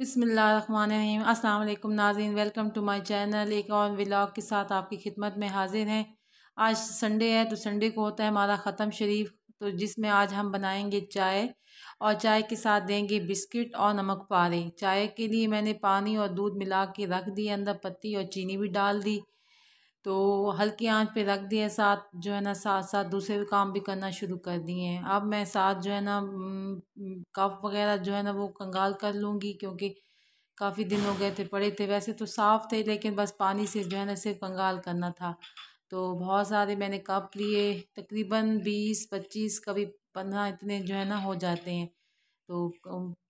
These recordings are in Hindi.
बसमीम् अल्लाम नाजीन वेलकम टू माय चैनल एक और व्लॉग के साथ आपकी खिदमत में हाजिर हैं आज संडे है तो संडे को होता है हमारा ख़त्म शरीफ तो जिसमें आज हम बनाएंगे चाय और चाय के साथ देंगे बिस्किट और नमक पारे चाय के लिए मैंने पानी और दूध मिला के रख दी अंदर पत्ती और चीनी भी डाल दी तो हल्की आंच पे रख दिए साथ जो है ना साथ साथ दूसरे काम भी करना शुरू कर दिए हैं अब मैं साथ जो है ना कफ वगैरह जो है ना वो कंगाल कर लूँगी क्योंकि काफ़ी दिन हो गए थे पड़े थे वैसे तो साफ़ थे लेकिन बस पानी से जो है ना सिर्फ कंगाल करना था तो बहुत सारे मैंने कप लिए तकरीबन बीस पच्चीस कभी पंद्रह इतने जो है ना हो जाते हैं तो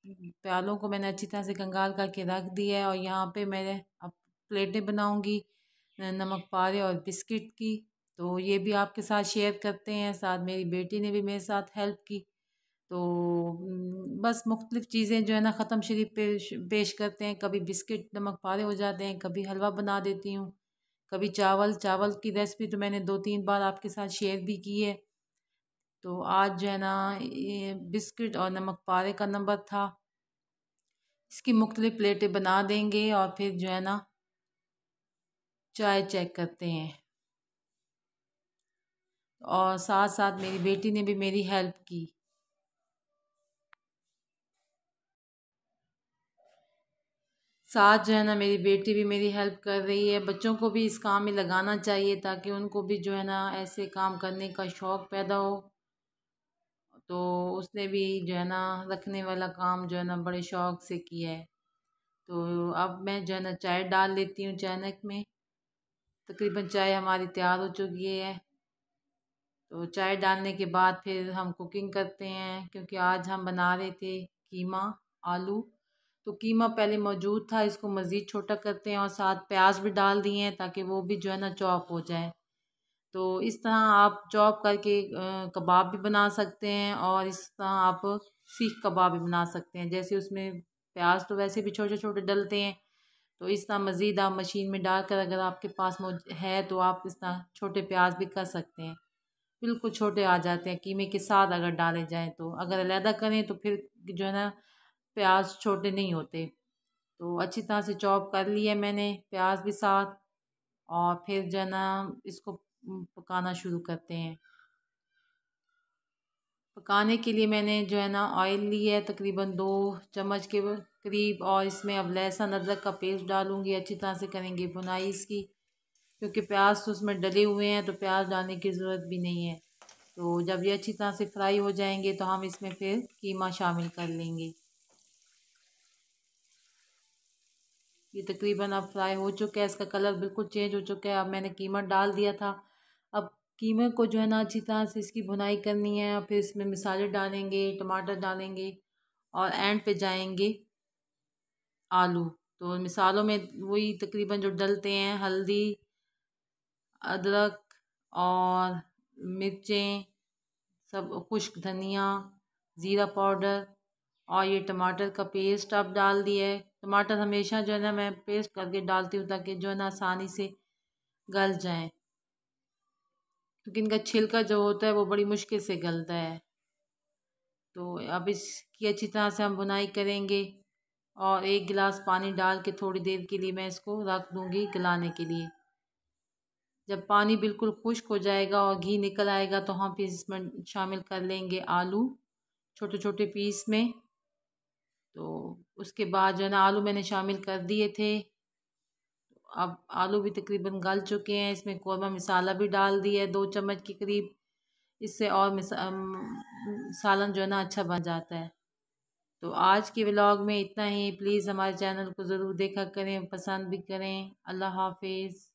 प्यालों को मैंने अच्छी तरह से कंगाल करके रख दिया है और यहाँ पे मैं अब प्लेटें बनाऊँगी नमक पारे और बिस्किट की तो ये भी आपके साथ शेयर करते हैं साथ मेरी बेटी ने भी मेरे साथ हेल्प की तो बस मुख्तलिफ़ चीज़ें जो है ना ख़त्म शरीफ पेश पेश करते हैं कभी बिस्किट नमक पारे हो जाते हैं कभी हलवा बना देती हूँ कभी चावल चावल की रेसिपी तो मैंने दो तीन बार आपके साथ शेयर भी की है तो आज जो है ना बिस्किट और नमक पारे का नंबर था इसकी मुख्तलिफ़ प्लेटें बना देंगे और फिर जो है ना चाय चेक करते हैं और साथ साथ मेरी बेटी ने भी मेरी हेल्प की साथ जो है ना मेरी बेटी भी मेरी हेल्प कर रही है बच्चों को भी इस काम में लगाना चाहिए ताकि उनको भी जो है ना ऐसे काम करने का शौक़ पैदा हो तो उसने भी जो है ना रखने वाला काम जो है ना बड़े शौक़ से किया है तो अब मैं जो है ना चाय डाल लेती हूँ चाणक में तकरीबन चाय हमारी तैयार हो चुकी है तो चाय डालने के बाद फिर हम कुकिंग करते हैं क्योंकि आज हम बना रहे थे कीमा आलू तो कीमा पहले मौजूद था इसको मज़ीद छोटा करते हैं और साथ प्याज भी डाल दिए हैं ताकि वो भी जो है ना चॉप हो जाए तो इस तरह आप चॉप करके कबाब भी बना सकते हैं और इस तरह आप सीख कबाब भी बना सकते हैं जैसे उसमें प्याज तो वैसे भी छोटे छोटे डलते हैं तो इस तरह मज़ीद आप मशीन में डाल कर अगर आपके पास है तो आप इस तरह छोटे प्याज भी कर सकते हैं बिल्कुल छोटे आ जाते हैं कीमे के साथ अगर डाले जाएँ तो अगर अलहदा करें तो फिर जो है ना प्याज छोटे नहीं होते तो अच्छी तरह से चॉप कर लिया मैंने प्याज भी साथ और फिर जो है ना इसको पकाना शुरू करते हैं पकाने के लिए मैंने जो है ना ऑयल लिया है तकरीबन दो चम्मच के करीब और इसमें अब लहसुन अदरक का पेस्ट डालूँगी अच्छी तरह से करेंगे बुनाई इसकी क्योंकि प्याज तो उसमें डले हुए हैं तो प्याज डालने की ज़रूरत भी नहीं है तो जब ये अच्छी तरह से फ्राई हो जाएंगे तो हम इसमें फिर कीमा शामिल कर लेंगे ये तकरीबन अब फ्राई हो चुका है इसका कलर बिल्कुल चेंज हो चुका है अब मैंने कीमा डाल दिया था अब कीमे को जो है ना अच्छी तरह से इसकी भुनाई करनी है फिर इसमें मिसाले डालेंगे टमाटर डालेंगे और एंड पे जाएंगे आलू तो मिसालों में वही तकरीबन जो डलते हैं हल्दी अदरक और मिर्चें सब खुश्क धनिया ज़ीरा पाउडर और ये टमाटर का पेस्ट आप डाल दिया है टमाटर हमेशा जो है ना मैं पेस्ट करके डालती हूँ ताकि जो है ना आसानी से गल जाए क्योंकि इनका छिलका जो होता है वो बड़ी मुश्किल से गलता है तो अब इसकी अच्छी तरह से हम बुनाई करेंगे और एक गिलास पानी डाल के थोड़ी देर के लिए मैं इसको रख दूँगी गलाने के लिए जब पानी बिल्कुल खुश्क हो जाएगा और घी निकल आएगा तो हम फिर इसमें शामिल कर लेंगे आलू छोटे छोटे पीस में तो उसके बाद जो है ना आलू मैंने शामिल कर दिए थे अब आलू भी तकरीबन गल चुके हैं इसमें कौरमा मसाला भी डाल दिया है दो चम्मच के करीब इससे और मिसा सालन जो है ना अच्छा बन जाता है तो आज के व्लॉग में इतना ही प्लीज़ हमारे चैनल को ज़रूर देखा करें पसंद भी करें अल्लाह हाफिज़